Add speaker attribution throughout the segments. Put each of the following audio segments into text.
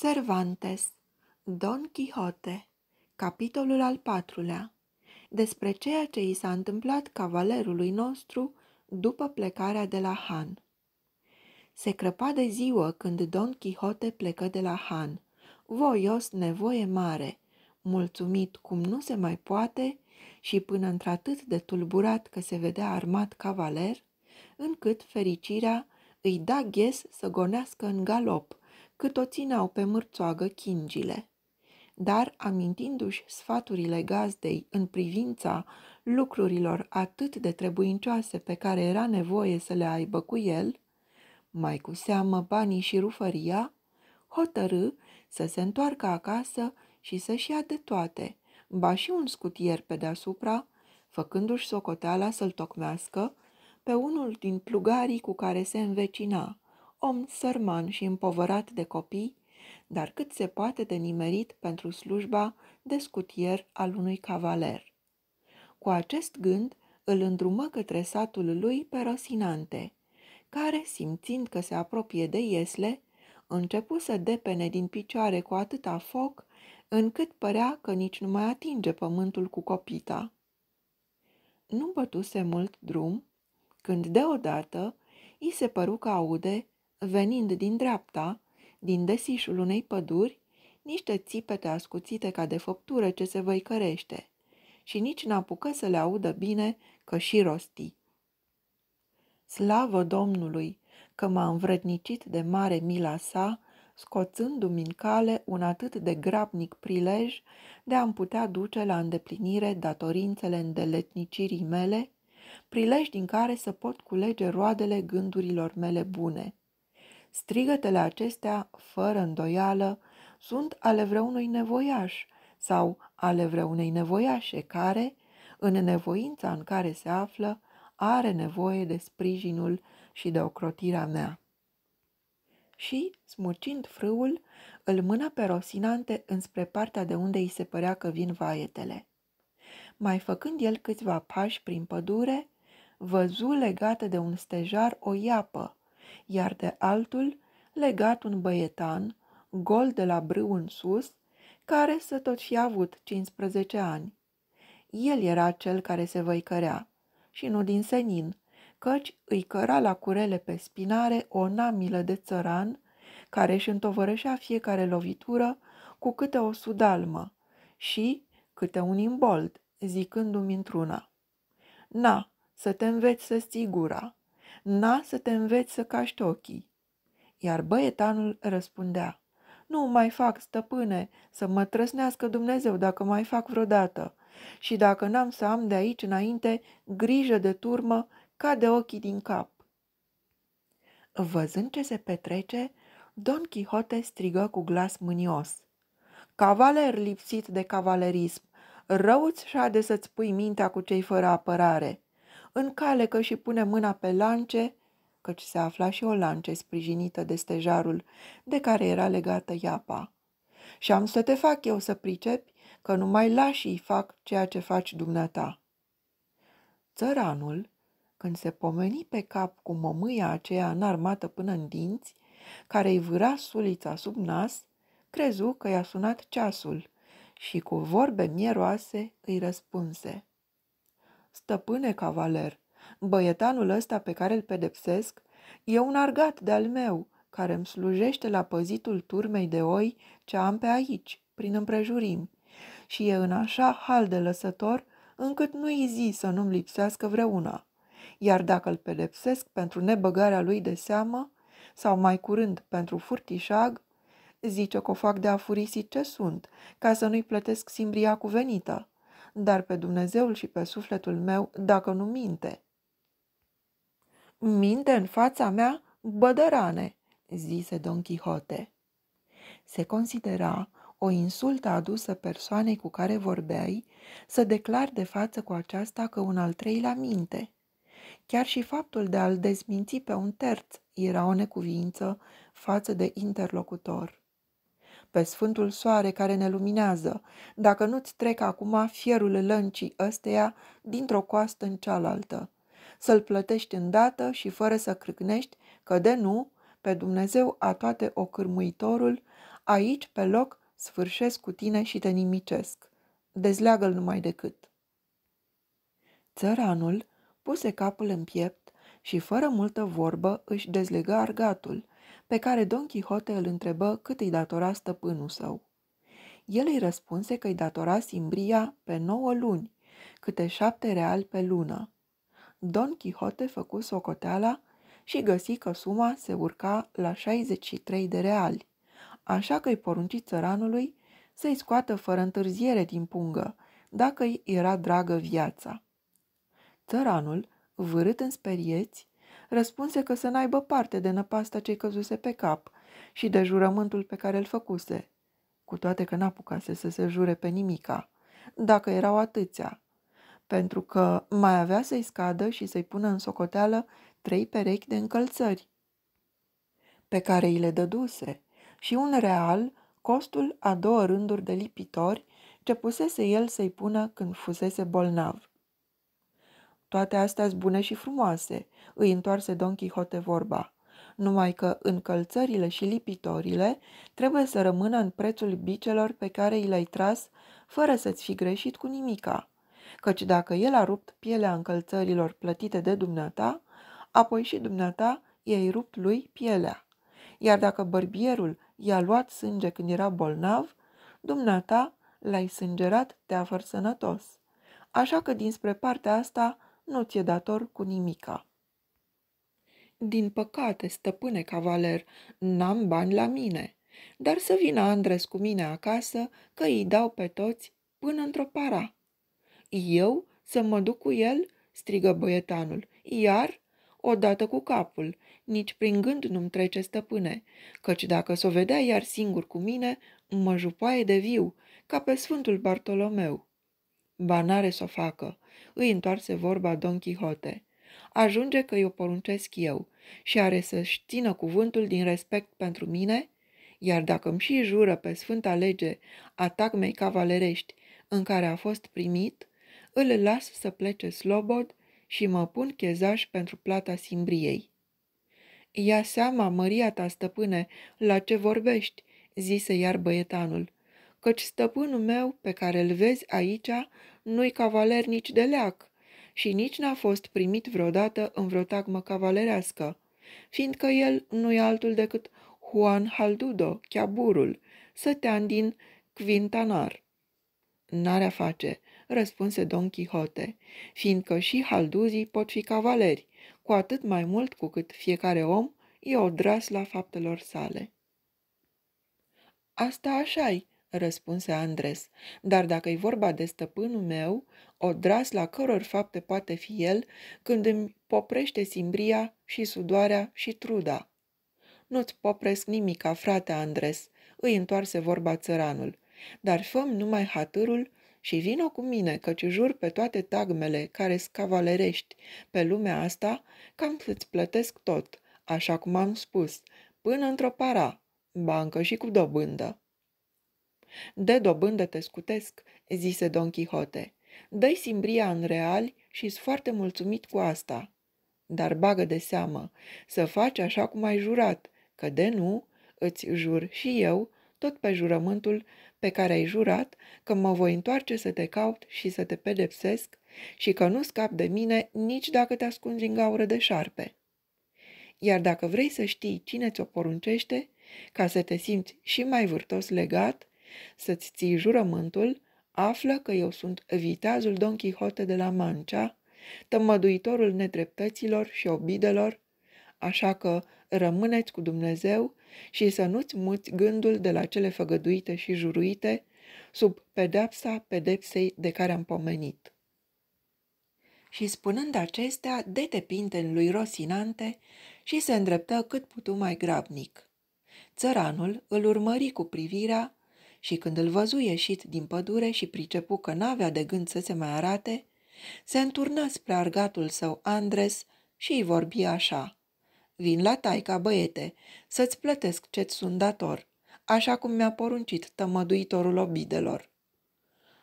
Speaker 1: Cervantes, Don Quixote, capitolul al patrulea, despre ceea ce i s-a întâmplat cavalerului nostru după plecarea de la Han. Se crăpa de ziua când Don Quixote plecă de la Han, voios nevoie mare, mulțumit cum nu se mai poate și până într-atât de tulburat că se vedea armat cavaler, încât fericirea îi da ghes să gonească în galop – cât o țineau pe mârțoagă chingile. Dar, amintindu-și sfaturile gazdei în privința lucrurilor atât de trebuincioase pe care era nevoie să le aibă cu el, mai cu seamă banii și rufăria, hotărâ să se întoarcă acasă și să-și ia de toate, ba și un scutier pe deasupra, făcându-și socoteala să-l tocmească, pe unul din plugarii cu care se învecina, om sărman și împovărat de copii, dar cât se poate de nimerit pentru slujba de scutier al unui cavaler. Cu acest gând îl îndrumă către satul lui pe Rosinante, care, simțind că se apropie de Iesle, începu să depene din picioare cu atâta foc, încât părea că nici nu mai atinge pământul cu copita. Nu bătuse mult drum, când deodată i se păru că aude Venind din dreapta, din desișul unei păduri, niște țipete ascuțite ca de făptură ce se văicărește și nici n-apucă să le audă bine că și rosti. Slavă Domnului că m-a învrednicit de mare mila sa, scoțându-mi în cale un atât de grabnic prilej de a-mi putea duce la îndeplinire datorințele îndeletnicirii mele, prilej din care să pot culege roadele gândurilor mele bune. Strigătele acestea, fără îndoială, sunt ale vreunui nevoiaș sau ale vreunei nevoiașe care, în nevoința în care se află, are nevoie de sprijinul și de ocrotirea mea. Și, smurcind frâul, îl mână pe Rosinante înspre partea de unde îi se părea că vin vaietele. Mai făcând el câțiva pași prin pădure, văzu legată de un stejar o iapă, iar de altul legat un băietan, gol de la brâu în sus, care să tot fi avut 15 ani. El era cel care se văicărea și nu din senin, căci îi căra la curele pe spinare o namilă de țăran, care își întovărășea fiecare lovitură cu câte o sudalmă și câte un imbold, zicându-mi într-una. Na, să te înveți să gura!" n-a să te înveți să caști ochii. Iar băietanul răspundea, nu mai fac, stăpâne, să mă trăsnească Dumnezeu dacă mai fac vreodată. Și dacă n-am să am de aici înainte grijă de turmă ca de ochii din cap. Văzând ce se petrece, Don Quixote strigă cu glas mânios. Cavaler lipsit de cavalerism, răuți și de să-ți pui mintea cu cei fără apărare în cale că și pune mâna pe lance, căci se afla și o lance sprijinită de stejarul de care era legată iapa. Și am să te fac eu să pricepi că numai lașii fac ceea ce faci dumneata. Țăranul, când se pomeni pe cap cu mămâia aceea înarmată până în dinți, care îi vâra sulița sub nas, crezu că i-a sunat ceasul și cu vorbe mieroase îi răspunse – Stăpâne, cavaler, băietanul ăsta pe care îl pedepsesc e un argat de-al meu, care îmi slujește la păzitul turmei de oi ce am pe aici, prin împrejurimi, și e în așa hal de lăsător încât nu-i zi să nu-mi lipsească vreuna. Iar dacă îl pedepsesc pentru nebăgarea lui de seamă, sau mai curând pentru furtișag, zice că o fac de afurisit ce sunt, ca să nu-i plătesc simbria cuvenită dar pe Dumnezeul și pe sufletul meu, dacă nu minte. Minte în fața mea, bădărane, zise Don Quixote. Se considera o insultă adusă persoanei cu care vorbeai să declar de față cu aceasta că un al treilea minte. Chiar și faptul de a-l dezminți pe un terț era o necuvință față de interlocutor pe sfântul soare care ne luminează, dacă nu-ți trec acum fierul lăncii ăsteia dintr-o coastă în cealaltă. Să-l plătești îndată și fără să crâcnești, că de nu, pe Dumnezeu a toate ocârmuitorul, aici, pe loc, sfârșesc cu tine și te nimicesc. Dezleagă-l numai decât. Țăranul puse capul în piept și fără multă vorbă își dezlegă argatul pe care Don Quixote îl întrebă cât îi datora stăpânul său. El îi răspunse că îi datora simbria pe nouă luni, câte șapte reali pe lună. Don Quixote făcu socoteala și găsi că suma se urca la 63 de reali, așa că îi porunci țăranului să-i scoată fără întârziere din pungă, dacă îi era dragă viața. Țăranul, vârât în sperieți, răspunse că să n-aibă parte de năpasta ce-i căzuse pe cap și de jurământul pe care îl făcuse, cu toate că n-apucase să se jure pe nimica, dacă erau atâția, pentru că mai avea să-i scadă și să-i pună în socoteală trei perechi de încălțări pe care îi le dăduse și un real, costul a două rânduri de lipitori, ce pusese el să-i pună când fusese bolnav. Toate astea sunt bune și frumoase, îi întoarse Don Quixote vorba. Numai că încălțările și lipitorile trebuie să rămână în prețul bicelor pe care i le-ai tras, fără să-ți fi greșit cu nimica. Căci dacă el a rupt pielea încălțărilor plătite de dumneata, apoi și dumneata i-ai rupt lui pielea. Iar dacă bărbierul i-a luat sânge când era bolnav, dumneata l-ai sângerat teafăr sănătos. Așa că dinspre partea asta nu ți-e dator cu nimica. Din păcate, stăpâne cavaler, n-am bani la mine, dar să vină Andres cu mine acasă că îi dau pe toți până într-o para. Eu să mă duc cu el?" strigă băietanul, iar odată cu capul. Nici prin gând nu-mi trece stăpâne, căci dacă s-o vedea iar singur cu mine, mă jupoaie de viu, ca pe Sfântul Bartolomeu. Banare s-o facă, îi întoarse vorba Don Quixote. Ajunge că eu poruncesc eu și are să-și țină cuvântul din respect pentru mine, iar dacă îmi și jură pe sfânta lege atac mei cavalerești în care a fost primit, îl las să plece slobod și mă pun chezaș pentru plata simbriei. Ia seama, măria ta, stăpâne, la ce vorbești, zise iar băietanul căci stăpânul meu, pe care îl vezi aici, nu-i cavaler nici de leac și nici n-a fost primit vreodată în vreo tagmă cavalerească, fiindcă el nu-i altul decât Juan Haldudo, chiaburul, sătean din Quintanar. N-are a face, răspunse Don Quixote, fiindcă și halduzii pot fi cavaleri, cu atât mai mult cu cât fiecare om e odras la faptelor sale. Asta așa-i, răspunse Andres, dar dacă-i vorba de stăpânul meu, odras la căror fapte poate fi el când îmi poprește simbria și sudoarea și truda. Nu-ți popresc nimica, frate Andres, îi întoarse vorba țăranul, dar făm numai hatârul și vino cu mine, căci jur pe toate tagmele care scavalerești pe lumea asta, cam să-ți plătesc tot, așa cum am spus, până într-o para, bancă și cu dobândă. De dobândă te scutesc, zise Don Quixote. Dă-i simbria în reali și-s foarte mulțumit cu asta. Dar bagă de seamă să faci așa cum ai jurat, că de nu, îți jur și eu, tot pe jurământul pe care ai jurat că mă voi întoarce să te caut și să te pedepsesc și că nu scap de mine nici dacă te ascunzi în gaură de șarpe. Iar dacă vrei să știi cine ți-o poruncește, ca să te simți și mai vârtos legat, să-ți ții jurământul, află că eu sunt viteazul Don Quixote de la mancia, tămăduitorul nedreptăților și obidelor, așa că rămâneți cu Dumnezeu și să nu-ți muți gândul de la cele făgăduite și juruite, sub pedepsa pedepsei de care am pomenit. Și spunând acestea, detepinte în lui Rosinante și se îndreptă cât putu mai grabnic. Țăranul îl urmări cu privirea și când îl văzu ieșit din pădure și pricepu că n-avea de gând să se mai arate, se înturnă spre argatul său Andres și îi vorbi așa. Vin la taica, băiete, să-ți plătesc ce-ți sunt dator, așa cum mi-a poruncit tămăduitorul obidelor.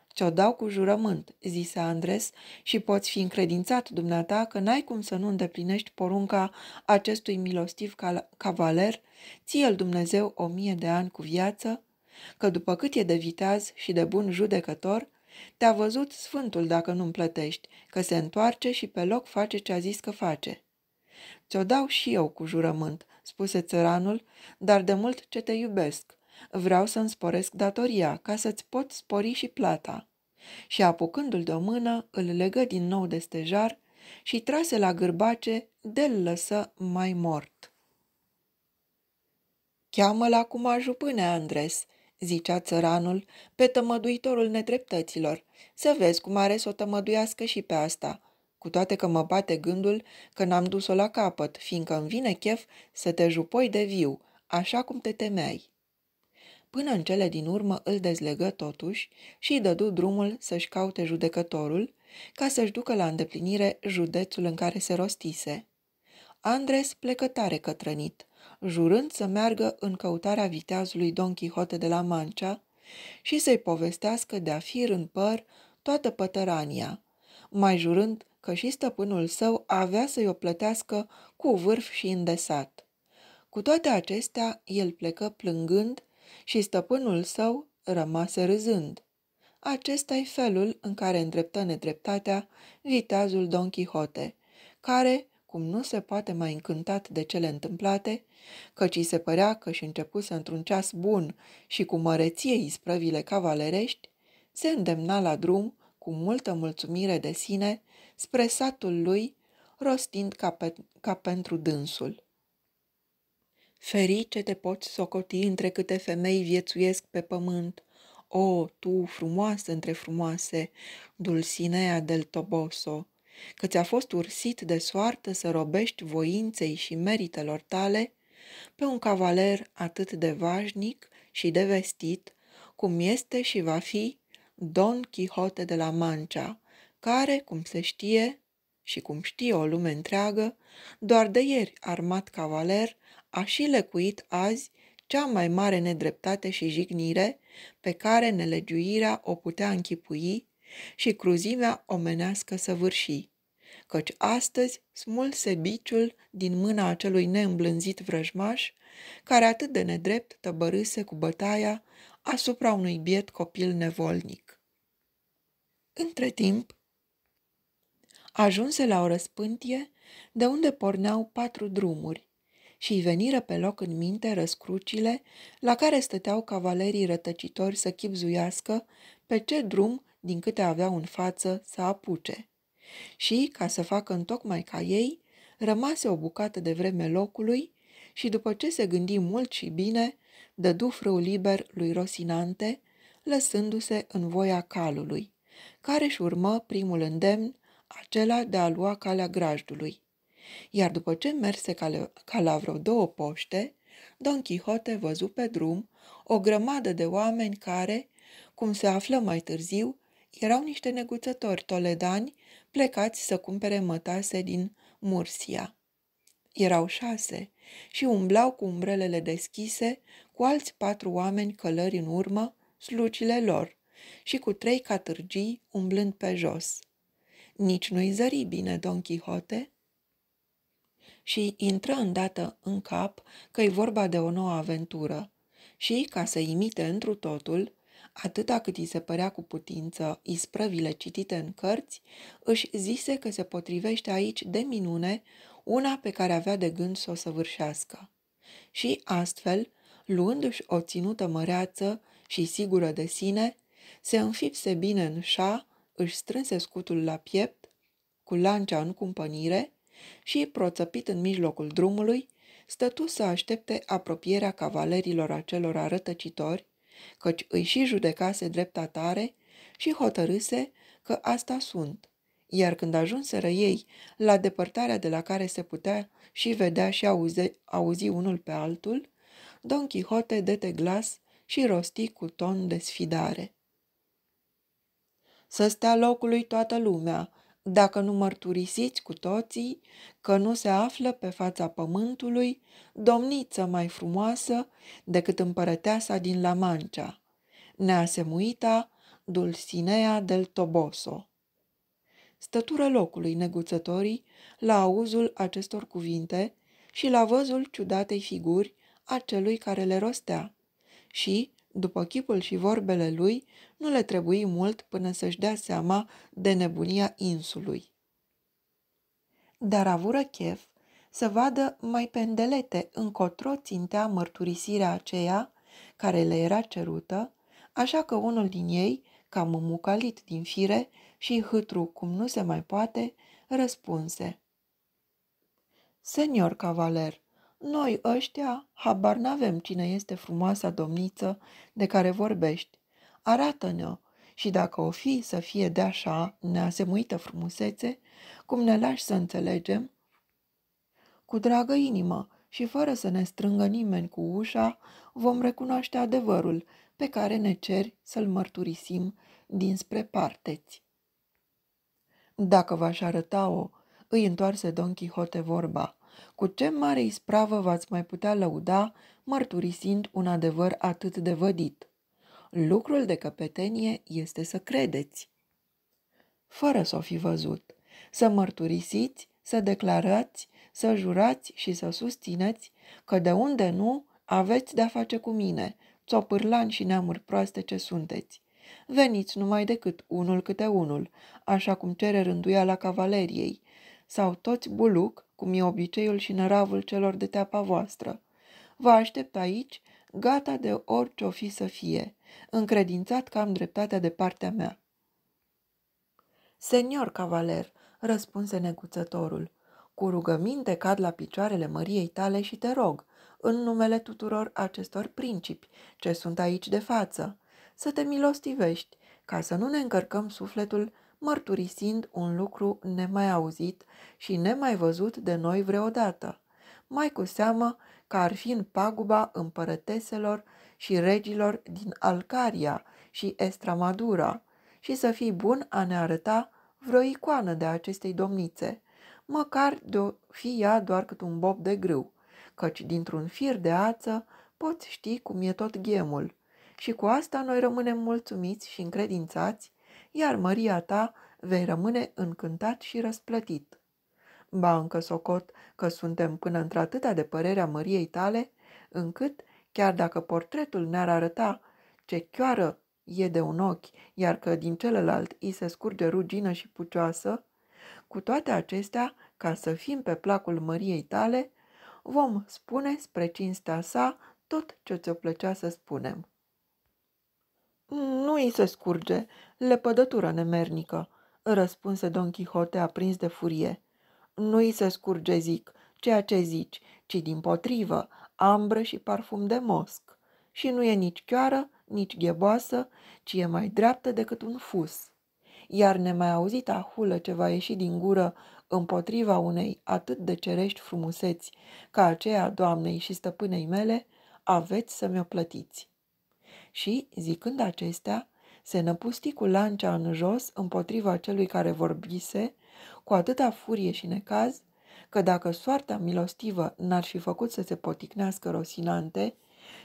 Speaker 1: Ce-o dau cu jurământ, zise Andres, și poți fi încredințat dumneata că n-ai cum să nu îndeplinești porunca acestui milostiv cavaler, ție-l Dumnezeu o mie de ani cu viață că după cât e de viteaz și de bun judecător, te-a văzut sfântul dacă nu-mi plătești, că se întoarce și pe loc face ce a zis că face. Ți-o dau și eu cu jurământ, spuse țăranul, dar de mult ce te iubesc. Vreau să-mi sporesc datoria, ca să-ți pot spori și plata. Și apucându-l de o mână, îl legă din nou de stejar și trase la gârbace, de-l lăsă mai mort. Cheamă-l acum jupâne, Andres, zicea țăranul, pe tămăduitorul nedreptăților, să vezi cum are să o tămăduiască și pe asta, cu toate că mă bate gândul că n-am dus-o la capăt, fiindcă îmi vine chef să te jupoi de viu, așa cum te temeai. Până în cele din urmă îl dezlegă totuși și îi dădu drumul să-și caute judecătorul, ca să-și ducă la îndeplinire județul în care se rostise. Andres plecă tare cătrănit, jurând să meargă în căutarea viteazului Don Quixote de la Mancia și să-i povestească de-a fir în păr toată pătărania, mai jurând că și stăpânul său avea să-i o plătească cu vârf și îndesat. Cu toate acestea, el plecă plângând și stăpânul său rămase râzând. acesta i felul în care îndreptă nedreptatea viteazul Don Quixote, care, cum nu se poate mai încântat de cele întâmplate, căci îi se părea că și începuse într-un ceas bun și cu măreție isprăvile cavalerești, se îndemna la drum cu multă mulțumire de sine spre satul lui, rostind ca, pe, ca pentru dânsul. Ferice te poți socoti între câte femei viețuiesc pe pământ, o, tu, frumoasă între frumoase, Dulcinea del Toboso, că ți-a fost ursit de soartă să robești voinței și meritelor tale pe un cavaler atât de vașnic și de vestit, cum este și va fi Don Quixote de la Mancha, care, cum se știe și cum știe o lume întreagă, doar de ieri armat cavaler a și lecuit azi cea mai mare nedreptate și jignire pe care nelegiuirea o putea închipui și cruzimea omenească săvârșii, căci astăzi smulse biciul din mâna acelui neîmblânzit vrăjmaș, care atât de nedrept tăbărâse cu bătaia asupra unui biet copil nevolnic. Între timp, ajunse la o răspântie de unde porneau patru drumuri și îi veniră pe loc în minte răscrucile la care stăteau cavalerii rătăcitori să chipzuiască pe ce drum, din câte avea în față, să apuce. Și, ca să facă întocmai ca ei, rămase o bucată de vreme locului și, după ce se gândi mult și bine, dădu frâu liber lui Rosinante, lăsându-se în voia calului, care își urmă primul îndemn, acela de a lua calea grajdului. Iar după ce merse ca la vreo două poște, Don Quixote văzu pe drum o grămadă de oameni care, cum se află mai târziu, erau niște neguțători toledani plecați să cumpere mătase din Mursia. Erau șase și umblau cu umbrelele deschise cu alți patru oameni călări în urmă, slucile lor, și cu trei catârgii umblând pe jos. Nici nu-i zări bine Don Quixote și intră îndată în cap că-i vorba de o nouă aventură și, ca să imite întru totul, atâta cât îi se părea cu putință isprăvile citite în cărți, își zise că se potrivește aici de minune una pe care avea de gând să o săvârșească. Și astfel, luându-și o ținută măreață și sigură de sine, se înfipse bine în șa, își strânse scutul la piept, cu lancea în cumpănire și, proțăpit în mijlocul drumului, stătu să aștepte apropierea cavalerilor acelor arătăcitori căci îi și judecase drept atare și hotărâse că asta sunt. Iar când ajunseră ei la depărtarea de la care se putea și vedea și auze, auzi unul pe altul, Don Quixote dete glas și rosti cu ton de sfidare. Să stea locului toată lumea dacă nu mărturisiți cu toții că nu se află pe fața pământului domniță mai frumoasă decât împărăteasa din La Mancia, neasemuita Dulcinea del Toboso. Stătură locului neguțătorii la auzul acestor cuvinte și la văzul ciudatei figuri a celui care le rostea și, după chipul și vorbele lui, nu le trebuie mult până să-și dea seama de nebunia insului. Dar avură chef să vadă mai pendelete încotro țintea mărturisirea aceea care le era cerută, așa că unul din ei, cam mucalit din fire și hâtru cum nu se mai poate, răspunse. Senior cavaler, noi ăștia habar n-avem cine este frumoasa domniță de care vorbești. Arată-ne-o și dacă o fi să fie de așa neasemuită frumusețe, cum ne lași să înțelegem? Cu dragă inimă și fără să ne strângă nimeni cu ușa, vom recunoaște adevărul pe care ne ceri să-l mărturisim dinspre parteți. Dacă v-aș arăta-o, îi întoarse Don Quixote vorba, cu ce mare ispravă v-ați mai putea lăuda, mărturisind un adevăr atât de vădit? Lucrul de căpetenie este să credeți. Fără să o fi văzut, să mărturisiți, să declarați, să jurați și să susțineți că de unde nu aveți de-a face cu mine, țopârlani și neamuri proaste ce sunteți. Veniți numai decât unul câte unul, așa cum cere rânduia la cavaleriei, sau toți buluc, cum e obiceiul și năravul celor de teapa voastră. Vă aștept aici, gata de orice o fi să fie, încredințat că am dreptatea de partea mea. Senior cavaler, răspunse neguțătorul, cu rugăminte cad la picioarele măriei tale și te rog, în numele tuturor acestor principi ce sunt aici de față, să te milostivești, ca să nu ne încărcăm sufletul mărturisind un lucru nemai auzit și nemai văzut de noi vreodată, mai cu seamă că ar fi în paguba împărăteselor și regilor din Alcaria și Estramadura și să fii bun a ne arăta vreo icoană de acestei domnițe, măcar de fi ea doar cât un bob de grâu, căci dintr-un fir de ață poți ști cum e tot ghemul. Și cu asta noi rămânem mulțumiți și încredințați iar măria ta vei rămâne încântat și răsplătit. Ba încă socot că suntem până într-atâta de părerea măriei tale, încât, chiar dacă portretul ne-ar arăta ce chioară e de un ochi, iar că din celălalt îi se scurge rugină și pucioasă, cu toate acestea, ca să fim pe placul măriei tale, vom spune spre cinstea sa tot ce ți-o plăcea să spunem. Nu îi se scurge, lepădătură nemernică, răspunse Don Quixote aprins de furie. Nu îi se scurge, zic, ceea ce zici, ci din potrivă, ambră și parfum de mosc. Și nu e nici chioară, nici gheboasă, ci e mai dreaptă decât un fus. Iar nemai auzita hulă ce va ieși din gură împotriva unei atât de cerești frumuseți ca aceea doamnei și stăpânei mele, aveți să mi-o plătiți și, zicând acestea, se năpusti cu lancea în jos împotriva celui care vorbise, cu atâta furie și necaz, că dacă soarta milostivă n-ar fi făcut să se poticnească Rosinante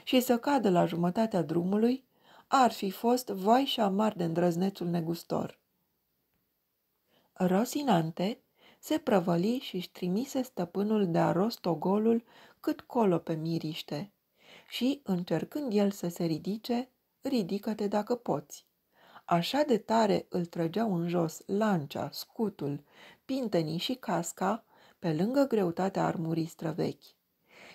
Speaker 1: și să cadă la jumătatea drumului, ar fi fost vai și amar de îndrăznețul negustor. Rosinante se prăvăli și-și trimise stăpânul de rostogolul cât colo pe miriște și, încercând el să se ridice, ridică-te dacă poți. Așa de tare îl trăgeau în jos lancia, scutul, pintenii și casca, pe lângă greutatea armurii străvechi.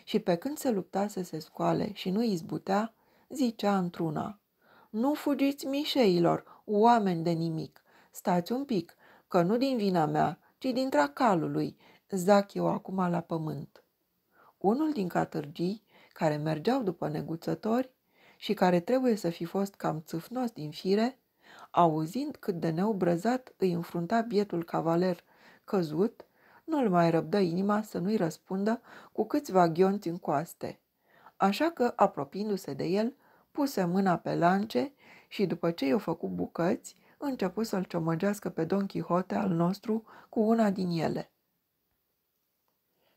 Speaker 1: Și pe când se lupta să se scoale și nu izbutea, zicea într-una, Nu fugiți mișeilor, oameni de nimic, stați un pic, că nu din vina mea, ci din tracalului, zac eu acum la pământ. Unul din catârgii care mergeau după neguțători și care trebuie să fi fost cam țâfnos din fire, auzind cât de neobrăzat îi înfrunta bietul cavaler căzut, nu-l mai răbdă inima să nu-i răspundă cu câțiva ghionți în coaste. Așa că, apropiindu-se de el, puse mâna pe lance și, după ce i-o făcut bucăți, începu să-l ciomăgească pe Don Quixote al nostru cu una din ele.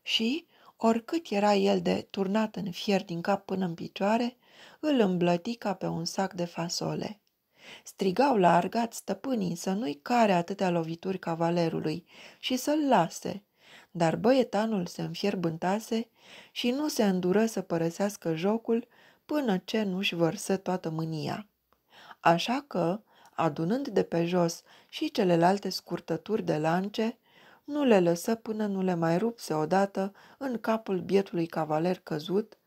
Speaker 1: Și, Oricât era el de turnat în fier din cap până în picioare, îl îmblăti ca pe un sac de fasole. Strigau la argat stăpânii să nu-i care atâtea lovituri cavalerului și să-l lase, dar băietanul se înfierbântase și nu se îndură să părăsească jocul până ce nu-și vărsă toată mânia. Așa că, adunând de pe jos și celelalte scurtături de lance, nu le lăsă până nu le mai rupse odată în capul bietului cavaler căzut,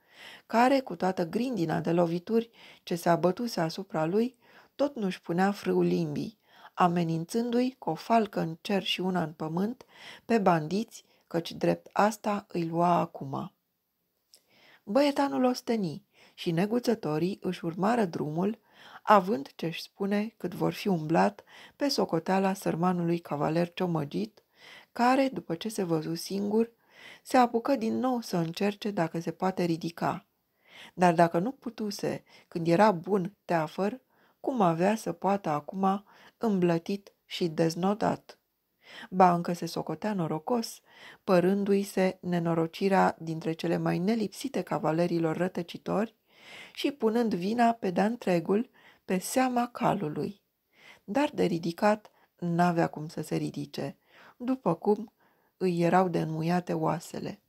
Speaker 1: care, cu toată grindina de lovituri ce se abătuse asupra lui, tot nu-și punea frâul limbii, amenințându-i cu o falcă în cer și una în pământ pe bandiți, căci drept asta îi lua acum. Băietanul osteni și neguțătorii își urmară drumul, având ce-și spune cât vor fi umblat pe socoteala sărmanului cavaler ciomăgit, care, după ce se văzu singur, se apucă din nou să încerce dacă se poate ridica. Dar dacă nu putuse, când era bun teafăr, cum avea să poată acum îmblătit și deznodat? Ba încă se socotea norocos, părându-i se nenorocirea dintre cele mai nelipsite cavalerilor rătăcitori și punând vina pe de întregul pe seama calului. Dar de ridicat n-avea cum să se ridice, după cum îi erau înmuiate oasele.